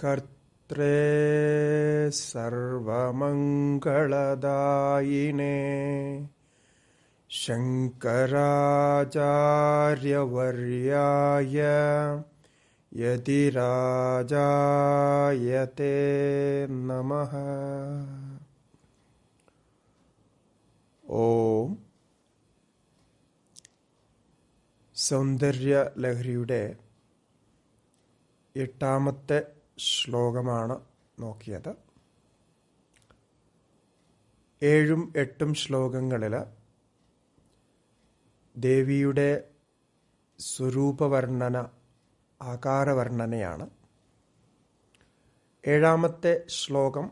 कर्त्रे सर्वमङ्गलदायिने शङ्कराचार्यवर्याय यदिराजायते नमः ॐ സൗന്ദര്യ ലഹരിയുടെ എട്ടാമത്തെ ശ്ലോകമാണ് നോക്കിയത് ഏഴും എട്ടും ശ്ലോകങ്ങളിൽ ദേവിയുടെ സ്വരൂപവർണ്ണന ആകാരവർണ്ണനയാണ് ഏഴാമത്തെ ശ്ലോകം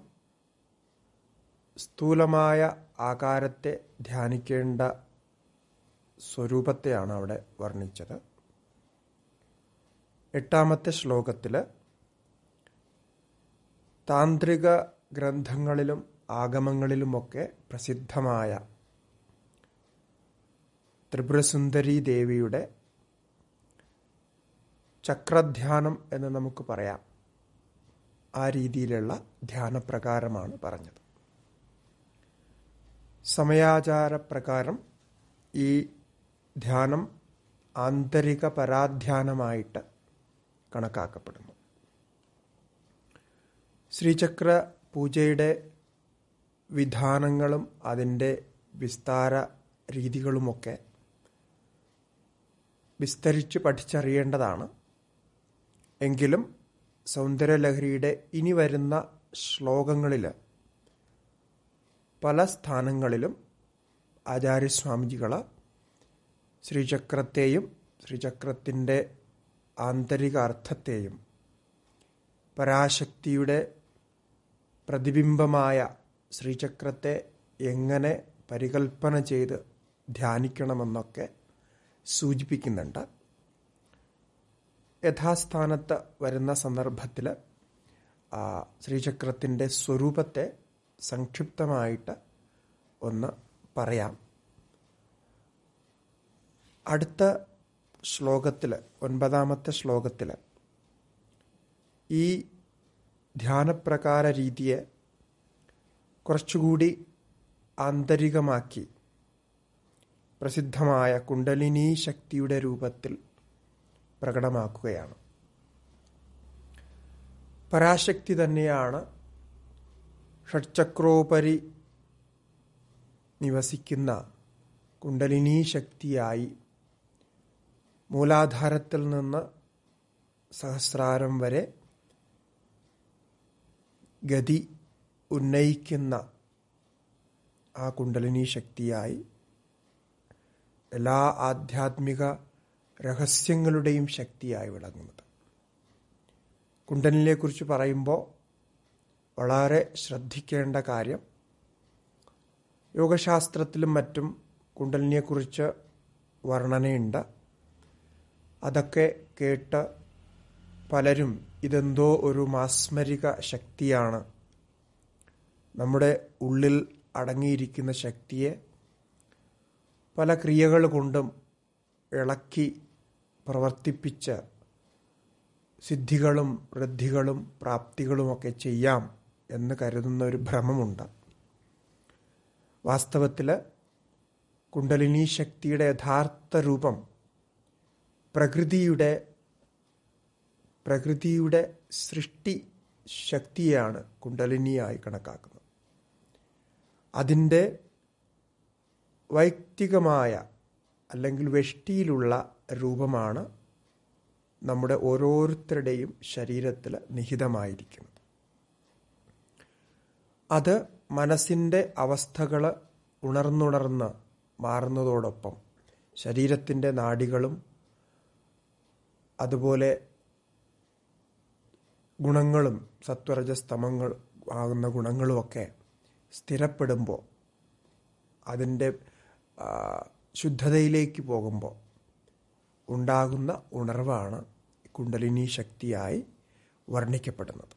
സ്ഥൂലമായ ആകാരത്തെ ധ്യാനിക്കേണ്ട സ്വരൂപത്തെയാണ് അവിടെ വർണ്ണിച്ചത് എട്ടാമത്തെ ശ്ലോകത്തിൽ താന്ത്രിക ഗ്രന്ഥങ്ങളിലും ആഗമങ്ങളിലുമൊക്കെ പ്രസിദ്ധമായ ത്രിപുരസുന്ദരി ദേവിയുടെ ചക്രധ്യാനം എന്ന് നമുക്ക് പറയാം ആ രീതിയിലുള്ള ധ്യാനപ്രകാരമാണ് പറഞ്ഞത് സമയാചാരപ്രകാരം ഈ ധ്യാനം ആന്തരിക പരാധ്യാനമായിട്ട് കണക്കാക്കപ്പെടുന്നു ശ്രീചക്ര പൂജയുടെ വിധാനങ്ങളും അതിൻ്റെ വിസ്താര രീതികളുമൊക്കെ വിസ്തരിച്ച് പഠിച്ചറിയേണ്ടതാണ് എങ്കിലും സൗന്ദര്യലഹരിയുടെ ഇനി വരുന്ന ശ്ലോകങ്ങളിൽ പല സ്ഥാനങ്ങളിലും ആചാര്യസ്വാമിജികൾ ശ്രീചക്രത്തെയും ശ്രീചക്രത്തിൻ്റെ ആന്തരിക അർത്ഥത്തെയും പരാശക്തിയുടെ പ്രതിബിംബമായ ശ്രീചക്രത്തെ എങ്ങനെ പരികൽപ്പന ചെയ്ത് ധ്യാനിക്കണമെന്നൊക്കെ സൂചിപ്പിക്കുന്നുണ്ട് യഥാസ്ഥാനത്ത് വരുന്ന സന്ദർഭത്തിൽ ശ്രീചക്രത്തിൻ്റെ സ്വരൂപത്തെ സംക്ഷിപ്തമായിട്ട് ഒന്ന് പറയാം അടുത്ത ശ്ലോകത്തിൽ ഒൻപതാമത്തെ ശ്ലോകത്തിൽ ഈ ധ്യാനപ്രകാര രീതിയെ കുറച്ചുകൂടി ആന്തരികമാക്കി പ്രസിദ്ധമായ കുണ്ടലിനീ ശക്തിയുടെ രൂപത്തിൽ പ്രകടമാക്കുകയാണ് പരാശക്തി തന്നെയാണ് ഷഡ്ചക്രോപരി നിവസിക്കുന്ന കുണ്ടലിനീ ശക്തിയായി മൂലാധാരത്തിൽ നിന്ന് സഹസ്രാരം വരെ ഗതി ഉന്നയിക്കുന്ന ആ കുണ്ടലിനി ശക്തിയായി എല്ലാ ആധ്യാത്മിക രഹസ്യങ്ങളുടെയും ശക്തിയായി വിളങ്ങുന്നത് കുണ്ടലിനെക്കുറിച്ച് പറയുമ്പോൾ വളരെ ശ്രദ്ധിക്കേണ്ട കാര്യം യോഗശാസ്ത്രത്തിലും മറ്റും കുണ്ടലിനെക്കുറിച്ച് വർണ്ണനയുണ്ട് അതൊക്കെ കേട്ട പലരും ഇതെന്തോ ഒരു മാസ്മരിക ശക്തിയാണ് നമ്മുടെ ഉള്ളിൽ അടങ്ങിയിരിക്കുന്ന ശക്തിയെ പല ക്രിയകൾ കൊണ്ടും ഇളക്കി പ്രവർത്തിപ്പിച്ച സിദ്ധികളും വൃദ്ധികളും പ്രാപ്തികളുമൊക്കെ ചെയ്യാം എന്ന് കരുതുന്ന ഒരു ഭ്രമമുണ്ട് വാസ്തവത്തിൽ കുണ്ടലിനി ശക്തിയുടെ യഥാർത്ഥ രൂപം പ്രകൃതിയുടെ പ്രകൃതിയുടെ സൃഷ്ടി ശക്തിയാണ് കുണ്ടലിനിയായി കണക്കാക്കുന്നത് അതിൻ്റെ വൈക്തികമായ അല്ലെങ്കിൽ വെഷ്ടിയിലുള്ള രൂപമാണ് നമ്മുടെ ഓരോരുത്തരുടെയും ശരീരത്തിൽ നിഹിതമായിരിക്കുന്നത് അത് മനസ്സിൻ്റെ അവസ്ഥകൾ ഉണർന്നുണർന്ന് മാറുന്നതോടൊപ്പം ശരീരത്തിൻ്റെ നാടികളും അതുപോലെ ഗുണങ്ങളും സത്വരജസ്തമങ്ങൾ ആകുന്ന ഗുണങ്ങളുമൊക്കെ സ്ഥിരപ്പെടുമ്പോൾ അതിൻ്റെ ശുദ്ധതയിലേക്ക് പോകുമ്പോൾ ഉണ്ടാകുന്ന ഉണർവാണ് കുണ്ടലിനി ശക്തിയായി വർണ്ണിക്കപ്പെടുന്നത്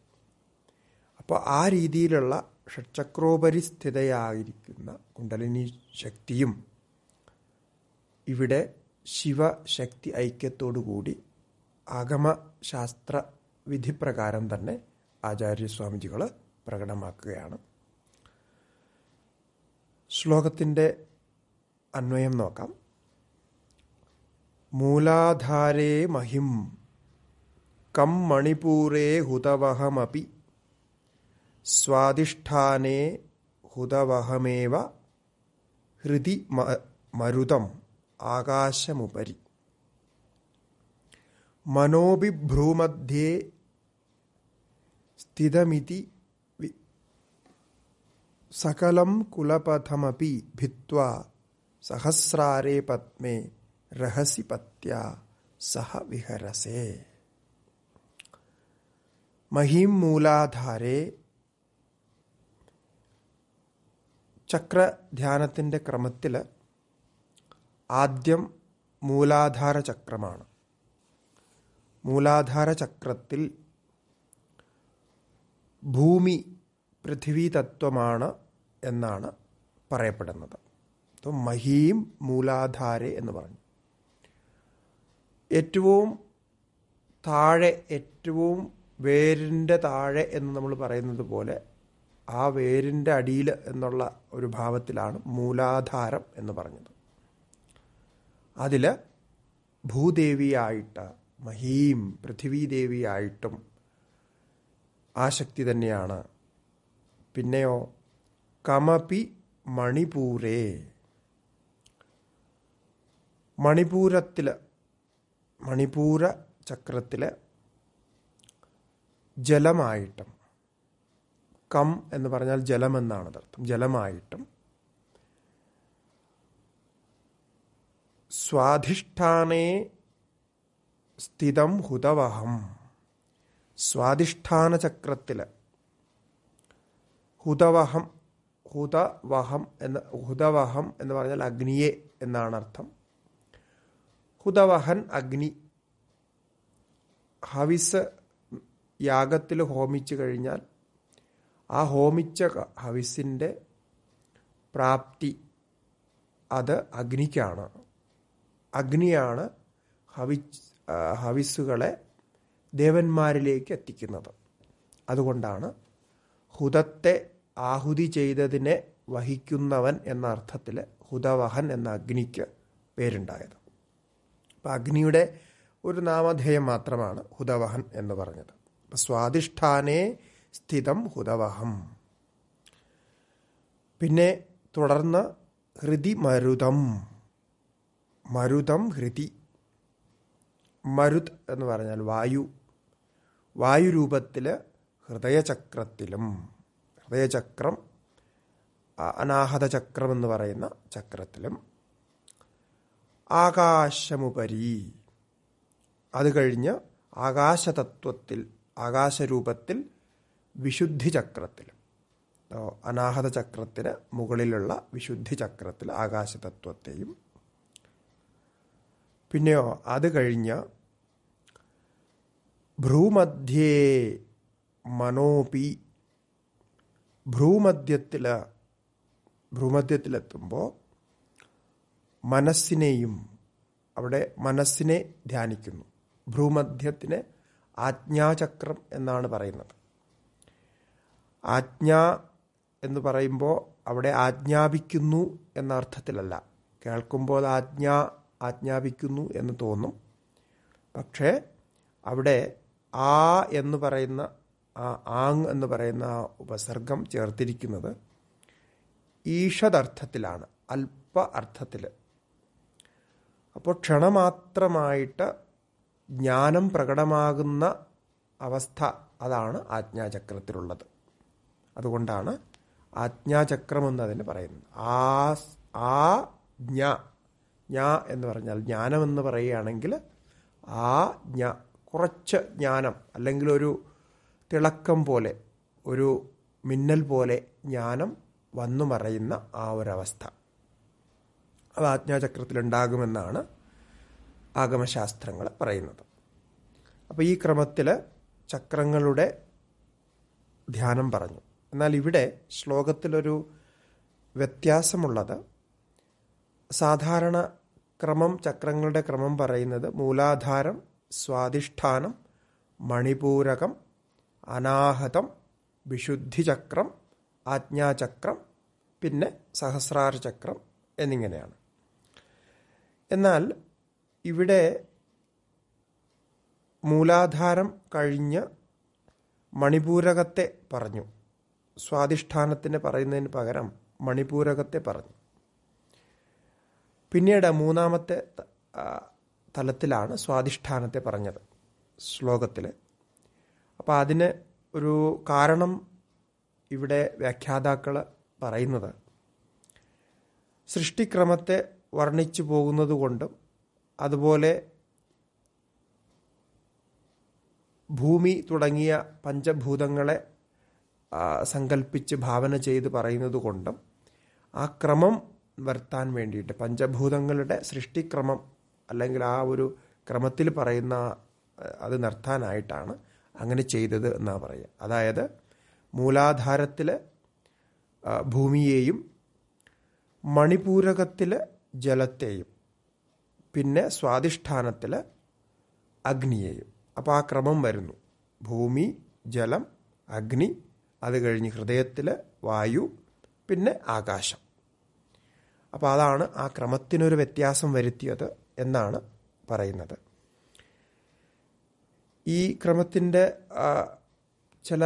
അപ്പോൾ ആ രീതിയിലുള്ള ഷഡ്ചക്രോപരി സ്ഥിതയായിരിക്കുന്ന കുണ്ടലിനി ശക്തിയും ഇവിടെ ശിവശക്തി ഐക്യത്തോടു കൂടി ആഗമശാസ്ത്ര വിധിപ്രകാരം തന്നെ ആചാര്യസ്വാമിജികൾ പ്രകടമാക്കുകയാണ് ശ്ലോകത്തിൻ്റെ അന്വയം നോക്കാം മൂലാധാരേ മഹിം കം മണിപൂരേ ഹുതവഹമപി സ്വാധിഷ്ഠാനേ ഹുതവഹമേവ ഹൃതി മരുതം ആകാശമുപരി മനോഭിഭ്രൂമധ്യേ സ്ഥിതമിതി സകലം കുലപഥമപി ഭിത്വ സഹസ്രാരേ പത്മേ രഹസി പത്യ സഹ വിഹരസേ മഹീം മൂലാധാരേ ചക്രധ്യാനത്തിൻ്റെ ക്രമത്തിൽ ആദ്യം മൂലാധാര ചക്രമാണ് മൂലാധാര ചക്രത്തിൽ ഭൂമി പൃഥ്വി തത്വമാണ് എന്നാണ് പറയപ്പെടുന്നത് അപ്പം മഹീം മൂലാധാരെ എന്ന് പറഞ്ഞു ഏറ്റവും താഴെ ഏറ്റവും വേരിൻ്റെ താഴെ എന്ന് നമ്മൾ പറയുന്നത് പോലെ ആ വേരിൻ്റെ അടിയിൽ എന്നുള്ള ഒരു ഭാവത്തിലാണ് മൂലാധാരം എന്ന് പറഞ്ഞത് അതിൽ ഭൂദേവിയായിട്ട് മഹീം പൃഥ്വീദേവിയായിട്ടും ആ ശക്തി തന്നെയാണ് പിന്നെയോ കമപി മണിപ്പൂരേ മണിപൂരത്തിൽ മണിപൂര ചക്രത്തിൽ ജലമായിട്ടും കം എന്ന് പറഞ്ഞാൽ ജലമെന്നാണ് അർത്ഥം ജലമായിട്ടും സ്വാധിഷ്ഠാനേ സ്ഥിതം ഹുതവഹം സ്വാധിഷ്ഠാന ചക്രത്തിൽ ഹുതവഹം ഹുതവഹം എന്ന് ഹുതവഹം എന്ന് പറഞ്ഞാൽ അഗ്നിയെ എന്നാണ് അർത്ഥം ഹുതവഹൻ അഗ്നി ഹവിസ് യാഗത്തിൽ ഹോമിച്ചു കഴിഞ്ഞാൽ ആ ഹോമിച്ച ഹവിസിൻ്റെ പ്രാപ്തി അത് അഗ്നിക്കാണ് അഗ്നിയാണ് ഹവിച്ച് ഹവിസുകളെ ദേവന്മാരിലേക്ക് എത്തിക്കുന്നത് അതുകൊണ്ടാണ് ഹുദത്തെ ആഹുതി ചെയ്തതിനെ വഹിക്കുന്നവൻ എന്ന അർത്ഥത്തിൽ ഹുദവഹൻ എന്ന അഗ്നിക്ക് പേരുണ്ടായത് അപ്പം അഗ്നിയുടെ ഒരു നാമധേയം മാത്രമാണ് ഹുദവഹൻ എന്ന് പറഞ്ഞത് അപ്പം സ്വാധിഷ്ഠാനേ സ്ഥിതം ഹുദവഹം പിന്നെ തുടർന്ന് ഹൃതി മരുതം മരുതം ഹൃതി മരുത് എന്ന് പറഞ്ഞാൽ വായു രൂപത്തിൽ ഹൃദയചക്രത്തിലും ഹൃദയചക്രം അനാഹത ചക്രം എന്ന് പറയുന്ന ചക്രത്തിലും ആകാശമുപരി അത് കഴിഞ്ഞ് ആകാശതത്വത്തിൽ ആകാശരൂപത്തിൽ വിശുദ്ധി ചക്രത്തിൽ അനാഹത ചക്രത്തിന് മുകളിലുള്ള വിശുദ്ധി ചക്രത്തിൽ ആകാശതത്വത്തെയും പിന്നെയോ അത് കഴിഞ്ഞ് ഭ്രൂമധ്യേ മനോപി ഭ്രൂമധ്യത്തിൽ ഭ്രൂമധ്യത്തിലെത്തുമ്പോൾ മനസ്സിനെയും അവിടെ മനസ്സിനെ ധ്യാനിക്കുന്നു ഭ്രൂമധ്യത്തിന് ആജ്ഞാചക്രം എന്നാണ് പറയുന്നത് ആജ്ഞ എന്ന് പറയുമ്പോൾ അവിടെ ആജ്ഞാപിക്കുന്നു എന്ന അർത്ഥത്തിലല്ല കേൾക്കുമ്പോൾ ആജ്ഞ ആജ്ഞാപിക്കുന്നു എന്ന് തോന്നും പക്ഷേ അവിടെ ആ എന്ന് പറയുന്ന ആ ആങ് എന്ന് പറയുന്ന ആ ഉപസർഗം ചേർത്തിരിക്കുന്നത് ഈഷദർത്ഥത്തിലാണ് അല്പ അർത്ഥത്തിൽ അപ്പോൾ ക്ഷണമാത്രമായിട്ട് ജ്ഞാനം പ്രകടമാകുന്ന അവസ്ഥ അതാണ് ആജ്ഞാചക്രത്തിലുള്ളത് അതുകൊണ്ടാണ് ആജ്ഞാചക്രം എന്നതിന് പറയുന്നത് ആ ആ ജ്ഞ ജ്ഞ എന്ന് പറഞ്ഞാൽ ജ്ഞാനം എന്ന് പറയുകയാണെങ്കിൽ ആ ജ്ഞ കുറച്ച് ജ്ഞാനം അല്ലെങ്കിൽ ഒരു തിളക്കം പോലെ ഒരു മിന്നൽ പോലെ ജ്ഞാനം വന്നു മറയുന്ന ആ ഒരവസ്ഥ അത് ആജ്ഞാചക്രത്തിലുണ്ടാകുമെന്നാണ് ആഗമശാസ്ത്രങ്ങൾ പറയുന്നത് അപ്പോൾ ഈ ക്രമത്തിൽ ചക്രങ്ങളുടെ ധ്യാനം പറഞ്ഞു എന്നാൽ ഇവിടെ ശ്ലോകത്തിലൊരു വ്യത്യാസമുള്ളത് സാധാരണ ക്രമം ചക്രങ്ങളുടെ ക്രമം പറയുന്നത് മൂലാധാരം സ്വാധിഷ്ഠാനം മണിപൂരകം അനാഹതം വിശുദ്ധിചക്രം ആജ്ഞാചക്രം പിന്നെ സഹസ്രാരചക്രം എന്നിങ്ങനെയാണ് എന്നാൽ ഇവിടെ മൂലാധാരം കഴിഞ്ഞ് മണിപൂരകത്തെ പറഞ്ഞു സ്വാധിഷ്ഠാനത്തിന് പറയുന്നതിന് പകരം മണിപൂരകത്തെ പറഞ്ഞു പിന്നീട് മൂന്നാമത്തെ തലത്തിലാണ് സ്വാധിഷ്ഠാനത്തെ പറഞ്ഞത് ശ്ലോകത്തിൽ അപ്പോൾ അതിന് ഒരു കാരണം ഇവിടെ വ്യാഖ്യാതാക്കൾ പറയുന്നത് സൃഷ്ടിക്രമത്തെ വർണ്ണിച്ചു പോകുന്നതുകൊണ്ടും അതുപോലെ ഭൂമി തുടങ്ങിയ പഞ്ചഭൂതങ്ങളെ സങ്കല്പിച്ച് ഭാവന ചെയ്ത് പറയുന്നത് കൊണ്ടും ആ ക്രമം വരുത്താൻ വേണ്ടിയിട്ട് പഞ്ചഭൂതങ്ങളുടെ സൃഷ്ടിക്രമം അല്ലെങ്കിൽ ആ ഒരു ക്രമത്തിൽ പറയുന്ന അത് നിർത്താനായിട്ടാണ് അങ്ങനെ ചെയ്തത് എന്നാണ് പറയുക അതായത് മൂലാധാരത്തിൽ ഭൂമിയെയും മണിപൂരകത്തിൽ ജലത്തെയും പിന്നെ സ്വാധിഷ്ഠാനത്തിൽ അഗ്നിയെയും അപ്പോൾ ആ ക്രമം വരുന്നു ഭൂമി ജലം അഗ്നി അത് കഴിഞ്ഞ് ഹൃദയത്തിൽ വായു പിന്നെ ആകാശം അപ്പോൾ അതാണ് ആ ക്രമത്തിനൊരു വ്യത്യാസം വരുത്തിയത് എന്നാണ് പറയുന്നത് ഈ ക്രമത്തിൻ്റെ ചില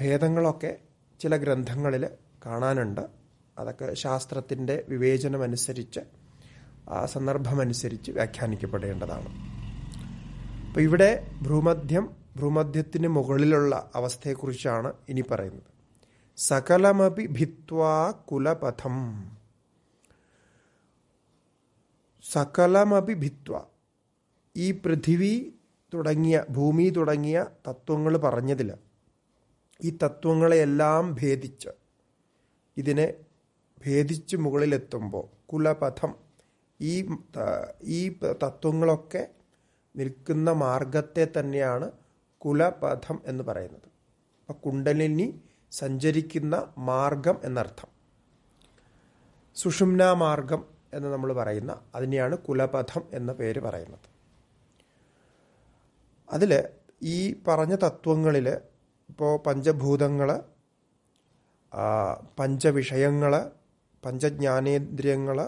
ഭേദങ്ങളൊക്കെ ചില ഗ്രന്ഥങ്ങളിൽ കാണാനുണ്ട് അതൊക്കെ ശാസ്ത്രത്തിൻ്റെ വിവേചനമനുസരിച്ച് സന്ദർഭമനുസരിച്ച് വ്യാഖ്യാനിക്കപ്പെടേണ്ടതാണ് അപ്പോൾ ഇവിടെ ഭ്രൂമധ്യം ഭ്രൂമധ്യത്തിന് മുകളിലുള്ള അവസ്ഥയെക്കുറിച്ചാണ് ഇനി പറയുന്നത് സകലമപി ഭിത്വാ കുലപഥം സകലമപി ഭിത്വ ഈ പൃഥിവി തുടങ്ങിയ ഭൂമി തുടങ്ങിയ തത്വങ്ങൾ പറഞ്ഞതിൽ ഈ തത്വങ്ങളെയെല്ലാം ഭേദിച്ച് ഇതിനെ ഭേദിച്ച് മുകളിലെത്തുമ്പോൾ കുലപഥം ഈ ഈ തത്വങ്ങളൊക്കെ നിൽക്കുന്ന മാർഗത്തെ തന്നെയാണ് കുലപഥം എന്ന് പറയുന്നത് അപ്പം കുണ്ടലിനി സഞ്ചരിക്കുന്ന മാർഗം എന്നർത്ഥം സുഷുമ്നാ മാർഗം എന്ന് നമ്മൾ പറയുന്ന അതിനെയാണ് കുലപഥം എന്ന പേര് പറയുന്നത് അതിൽ ഈ പറഞ്ഞ തത്വങ്ങളിൽ ഇപ്പോൾ പഞ്ചഭൂതങ്ങൾ പഞ്ചവിഷയങ്ങൾ പഞ്ചജ്ഞാനേന്ദ്രിയങ്ങൾ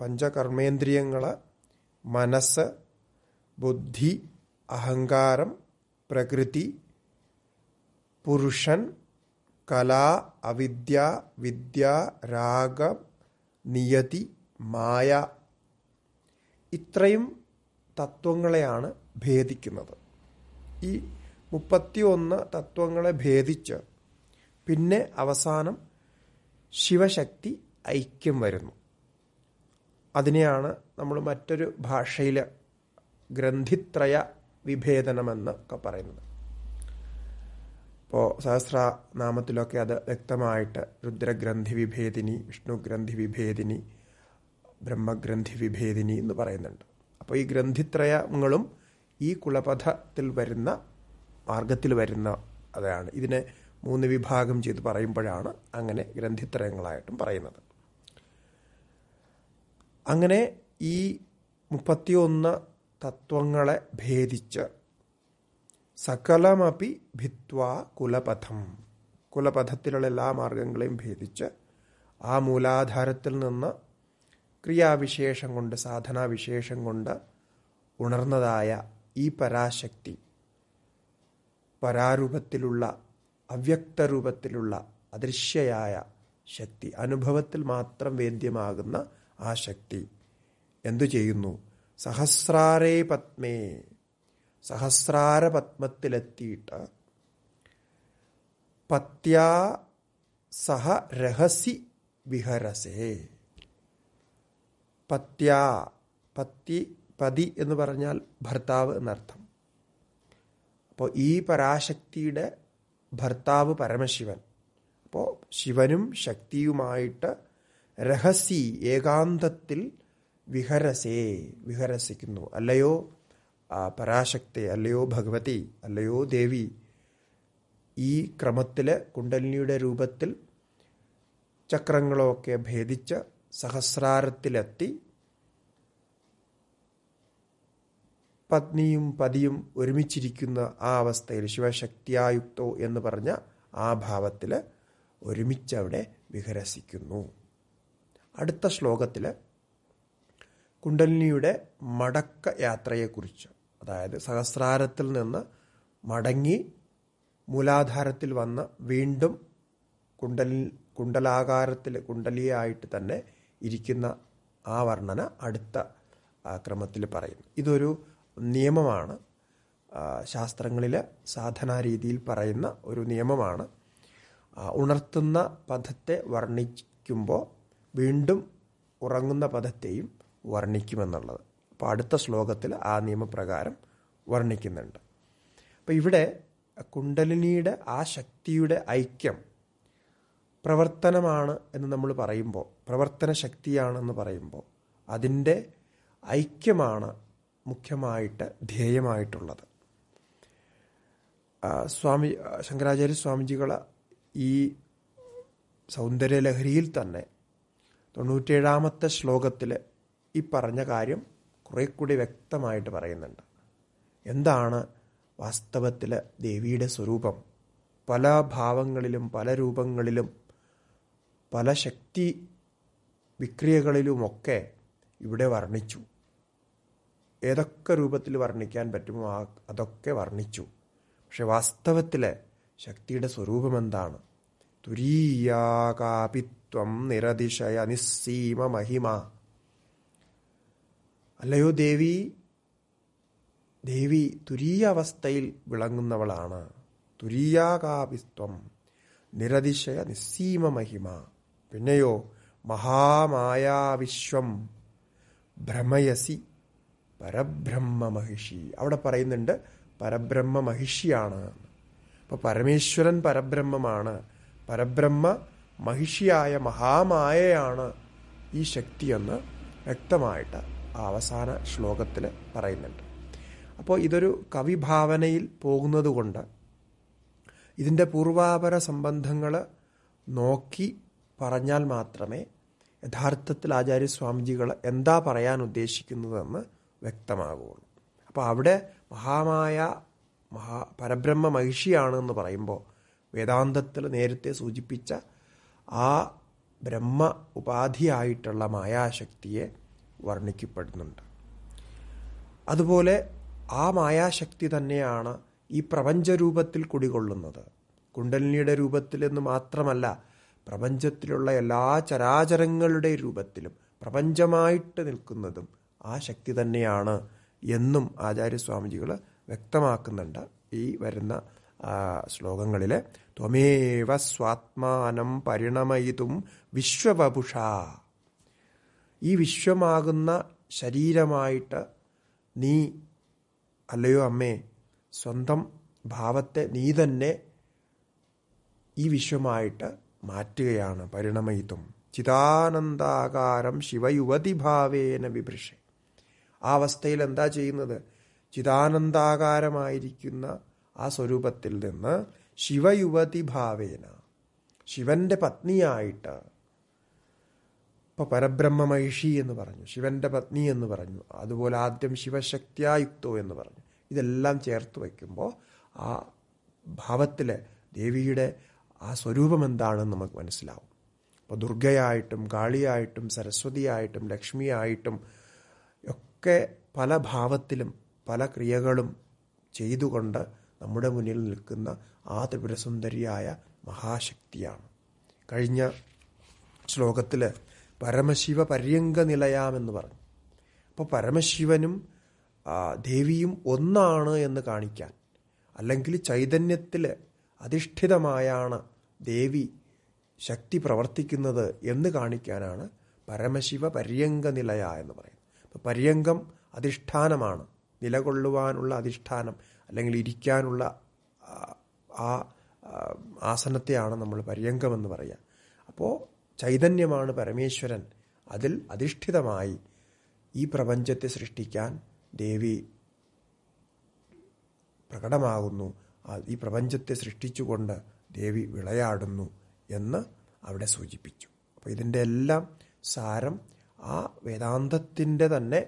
പഞ്ചകർമ്മേന്ദ്രിയങ്ങൾ മനസ്സ് ബുദ്ധി അഹങ്കാരം പ്രകൃതി പുരുഷൻ കല അവിദ്യ വിദ്യ രാഗം നിയതി മായ ഇത്രയും തത്വങ്ങളെയാണ് ഭേദിക്കുന്നത് ഈ മുപ്പത്തിയൊന്ന് തത്വങ്ങളെ ഭേദിച്ച് പിന്നെ അവസാനം ശിവശക്തി ഐക്യം വരുന്നു അതിനെയാണ് നമ്മൾ മറ്റൊരു ഭാഷയിൽ ഗ്രന്ഥിത്രയ വിഭേദനമെന്ന് ഒക്കെ പറയുന്നത് ഇപ്പോൾ സഹസ്രനാമത്തിലൊക്കെ അത് വ്യക്തമായിട്ട് രുദ്രഗ്രന്ഥി വിഭേദിനി വിഷ്ണുഗ്രന്ഥി വിഭേദിനി ബ്രഹ്മഗ്രന്ഥി വിഭേദിനി എന്ന് പറയുന്നുണ്ട് അപ്പോൾ ഈ ഗ്രന്ഥിത്രയങ്ങളും ഈ കുളപഥത്തിൽ വരുന്ന മാർഗത്തിൽ വരുന്ന അതാണ് ഇതിനെ മൂന്ന് വിഭാഗം ചെയ്ത് പറയുമ്പോഴാണ് അങ്ങനെ ഗ്രന്ഥിത്രയങ്ങളായിട്ടും പറയുന്നത് അങ്ങനെ ഈ മുപ്പത്തിയൊന്ന് തത്വങ്ങളെ ഭേദിച്ച് സകലമപി ഭിത്വ കുലപഥം കുലപഥത്തിലുള്ള എല്ലാ മാർഗങ്ങളെയും ഭേദിച്ച് ആ മൂലാധാരത്തിൽ നിന്ന് ക്രിയാവിശേഷം കൊണ്ട് സാധനാവിശേഷം കൊണ്ട് ഉണർന്നതായ ഈ പരാശക്തി പരാരൂപത്തിലുള്ള അവ്യക്തരൂപത്തിലുള്ള അദൃശ്യയായ ശക്തി അനുഭവത്തിൽ മാത്രം വേദ്യമാകുന്ന ആ ശക്തി എന്തു ചെയ്യുന്നു സഹസ്രാരേ പത്മേ സഹസ്രാര പത്മത്തിലെത്തിയിട്ട് പത്യാ സഹ രഹസി വിഹരസേ പത്യാ പത്തി പതി എന്ന് പറഞ്ഞാൽ ഭർത്താവ് എന്നർത്ഥം അപ്പോൾ ഈ പരാശക്തിയുടെ ഭർത്താവ് പരമശിവൻ അപ്പോൾ ശിവനും ശക്തിയുമായിട്ട് രഹസി ഏകാന്തത്തിൽ വിഹരസേ വിഹരസിക്കുന്നു അല്ലയോ പരാശക്തി അല്ലയോ ഭഗവതി അല്ലയോ ദേവി ഈ ക്രമത്തിൽ കുണ്ടലിനിയുടെ രൂപത്തിൽ ചക്രങ്ങളൊക്കെ ഭേദിച്ച് സഹസ്രാരത്തിലെത്തി പത്നിയും പതിയും ഒരുമിച്ചിരിക്കുന്ന ആ അവസ്ഥയിൽ ശിവശക്തിയായുക്തോ എന്ന് പറഞ്ഞ ആ ഭാവത്തിൽ ഒരുമിച്ചവിടെ വിഹരസിക്കുന്നു അടുത്ത ശ്ലോകത്തിൽ കുണ്ടലിനിയുടെ മടക്ക യാത്രയെക്കുറിച്ച് അതായത് സഹസ്രാരത്തിൽ നിന്ന് മടങ്ങി മൂലാധാരത്തിൽ വന്ന് വീണ്ടും കുണ്ടൽ കുണ്ടലാകാരത്തിൽ കുണ്ടലിയായിട്ട് തന്നെ ഇരിക്കുന്ന ആ വർണ്ണന അടുത്ത ക്രമത്തിൽ പറയുന്നു ഇതൊരു നിയമമാണ് ശാസ്ത്രങ്ങളിൽ സാധനാ രീതിയിൽ പറയുന്ന ഒരു നിയമമാണ് ഉണർത്തുന്ന പദത്തെ വർണ്ണിക്കുമ്പോൾ വീണ്ടും ഉറങ്ങുന്ന പദത്തെയും വർണ്ണിക്കുമെന്നുള്ളത് അപ്പോൾ അടുത്ത ശ്ലോകത്തിൽ ആ നിയമപ്രകാരം വർണ്ണിക്കുന്നുണ്ട് അപ്പോൾ ഇവിടെ കുണ്ടലിനിയുടെ ആ ശക്തിയുടെ ഐക്യം പ്രവർത്തനമാണ് എന്ന് നമ്മൾ പറയുമ്പോൾ പ്രവർത്തന ശക്തിയാണെന്ന് പറയുമ്പോൾ അതിൻ്റെ ഐക്യമാണ് മുഖ്യമായിട്ട് ധ്യേയമായിട്ടുള്ളത് സ്വാമി ശങ്കരാചാര്യ സ്വാമിജികൾ ഈ സൗന്ദര്യലഹരിയിൽ തന്നെ തൊണ്ണൂറ്റേഴാമത്തെ ശ്ലോകത്തിൽ ഈ പറഞ്ഞ കാര്യം കുറേ കൂടി വ്യക്തമായിട്ട് പറയുന്നുണ്ട് എന്താണ് വാസ്തവത്തിൽ ദേവിയുടെ സ്വരൂപം പല ഭാവങ്ങളിലും പല രൂപങ്ങളിലും പല ശക്തി വിക്രിയകളിലുമൊക്കെ ഇവിടെ വർണ്ണിച്ചു ഏതൊക്കെ രൂപത്തിൽ വർണ്ണിക്കാൻ പറ്റുമോ ആ അതൊക്കെ വർണ്ണിച്ചു പക്ഷെ വാസ്തവത്തിൽ ശക്തിയുടെ സ്വരൂപം എന്താണ് തുരീയാകാപിത്വം നിരതിശയ നിസ്സീമ മഹിമ അല്ലയോ ദേവി ദേവി തുരീയ അവസ്ഥയിൽ വിളങ്ങുന്നവളാണ് തുരീയാകാപിത്വം നിരതിശയ നിസ്സീമ മഹിമ പിന്നെയോ മഹാമായാവിശ്വം ഭ്രമയസി പരബ്രഹ്മ മഹിഷി അവിടെ പറയുന്നുണ്ട് പരബ്രഹ്മ മഹിഷിയാണ് അപ്പോൾ പരമേശ്വരൻ പരബ്രഹ്മമാണ് പരബ്രഹ്മ മഹിഷിയായ മഹാമായയാണ് ഈ ശക്തിയെന്ന് വ്യക്തമായിട്ട് അവസാന ശ്ലോകത്തിൽ പറയുന്നുണ്ട് അപ്പോൾ ഇതൊരു കവിഭാവനയിൽ പോകുന്നതുകൊണ്ട് ഇതിൻ്റെ പൂർവാപര സംബന്ധങ്ങൾ നോക്കി പറഞ്ഞാൽ മാത്രമേ യഥാർത്ഥത്തിൽ ആചാര്യസ്വാമിജികൾ എന്താ പറയാൻ ഉദ്ദേശിക്കുന്നതെന്ന് വ്യക്തമാകുള്ളൂ അപ്പോൾ അവിടെ മഹാമായ മഹാ പരബ്രഹ്മ മഹിഷിയാണ് എന്ന് പറയുമ്പോൾ വേദാന്തത്തിൽ നേരത്തെ സൂചിപ്പിച്ച ആ ബ്രഹ്മ ഉപാധിയായിട്ടുള്ള മായാശക്തിയെ വർണ്ണിക്കപ്പെടുന്നുണ്ട് അതുപോലെ ആ മായാശക്തി തന്നെയാണ് ഈ പ്രപഞ്ചരൂപത്തിൽ കുടികൊള്ളുന്നത് കുണ്ടലിനിയുടെ രൂപത്തിൽ എന്ന് മാത്രമല്ല പ്രപഞ്ചത്തിലുള്ള എല്ലാ ചരാചരങ്ങളുടെ രൂപത്തിലും പ്രപഞ്ചമായിട്ട് നിൽക്കുന്നതും ആ ശക്തി തന്നെയാണ് എന്നും ആചാര്യസ്വാമിജികൾ വ്യക്തമാക്കുന്നുണ്ട് ഈ വരുന്ന ശ്ലോകങ്ങളിലെ ത്വമേവ സ്വാത്മാനം പരിണമയിതും വിശ്വബഭുഷ ഈ വിശ്വമാകുന്ന ശരീരമായിട്ട് നീ അല്ലയോ അമ്മേ സ്വന്തം ഭാവത്തെ നീ തന്നെ ഈ വിശ്വമായിട്ട് മാറ്റുകയാണ് പരിണമയിത്വം ചിതാനന്ദാകാരം ഭാവേന വിഭൃഷെ ആ അവസ്ഥയിൽ എന്താ ചെയ്യുന്നത് ചിതാനന്ദാകാരമായിരിക്കുന്ന ആ സ്വരൂപത്തിൽ നിന്ന് ശിവയുവതി ഭാവേന ശിവന്റെ പത്നിയായിട്ട് പരബ്രഹ്മ മഹിഷി എന്ന് പറഞ്ഞു ശിവന്റെ പത്നി എന്ന് പറഞ്ഞു അതുപോലെ ആദ്യം ശിവശക്തിയായുക്തോ എന്ന് പറഞ്ഞു ഇതെല്ലാം ചേർത്ത് വയ്ക്കുമ്പോൾ ആ ഭാവത്തിലെ ദേവിയുടെ ആ സ്വരൂപം എന്താണെന്ന് നമുക്ക് മനസ്സിലാവും അപ്പോൾ ദുർഗയായിട്ടും കാളിയായിട്ടും സരസ്വതിയായിട്ടും ലക്ഷ്മിയായിട്ടും ഒക്കെ പല ഭാവത്തിലും പല ക്രിയകളും ചെയ്തുകൊണ്ട് നമ്മുടെ മുന്നിൽ നിൽക്കുന്ന ആ ത്രിപുരസുന്ദരിയായ മഹാശക്തിയാണ് കഴിഞ്ഞ ശ്ലോകത്തിൽ പരമശിവ പര്യങ്ക നിലയാമെന്ന് പറഞ്ഞു അപ്പോൾ പരമശിവനും ദേവിയും ഒന്നാണ് എന്ന് കാണിക്കാൻ അല്ലെങ്കിൽ ചൈതന്യത്തിൽ അധിഷ്ഠിതമായാണ് ദേവി ശക്തി പ്രവർത്തിക്കുന്നത് എന്ന് കാണിക്കാനാണ് പരമശിവ പര്യങ്ക നിലയ എന്ന് പറയുന്നത് അപ്പം പര്യങ്കം അധിഷ്ഠാനമാണ് നിലകൊള്ളുവാനുള്ള അധിഷ്ഠാനം അല്ലെങ്കിൽ ഇരിക്കാനുള്ള ആ ആസനത്തെയാണ് നമ്മൾ പര്യങ്കമെന്ന് പറയുക അപ്പോൾ ചൈതന്യമാണ് പരമേശ്വരൻ അതിൽ അധിഷ്ഠിതമായി ഈ പ്രപഞ്ചത്തെ സൃഷ്ടിക്കാൻ ദേവി പ്രകടമാകുന്നു ഈ പ്രപഞ്ചത്തെ സൃഷ്ടിച്ചുകൊണ്ട് ദേവി വിളയാടുന്നു എന്ന് അവിടെ സൂചിപ്പിച്ചു അപ്പോൾ ഇതിൻ്റെ എല്ലാം സാരം ആ വേദാന്തത്തിൻ്റെ തന്നെ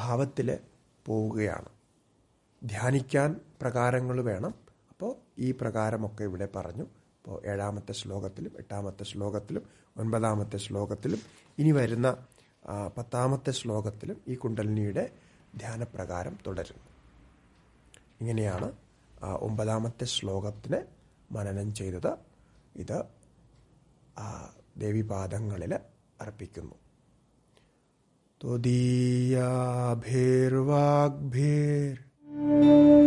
ഭാവത്തിൽ പോവുകയാണ് ധ്യാനിക്കാൻ പ്രകാരങ്ങൾ വേണം അപ്പോൾ ഈ പ്രകാരമൊക്കെ ഇവിടെ പറഞ്ഞു അപ്പോൾ ഏഴാമത്തെ ശ്ലോകത്തിലും എട്ടാമത്തെ ശ്ലോകത്തിലും ഒൻപതാമത്തെ ശ്ലോകത്തിലും ഇനി വരുന്ന പത്താമത്തെ ശ്ലോകത്തിലും ഈ കുണ്ടലിനിയുടെ ധ്യാനപ്രകാരം തുടരുന്നു ഇങ്ങനെയാണ് ഒമ്പതാമത്തെ ശ്ലോകത്തിന് മനനം ചെയ്തത് ഇത് ദേവിപാദങ്ങളിൽ അർപ്പിക്കുന്നു ത്വദീയാഭിർവാഗ്ഭിർ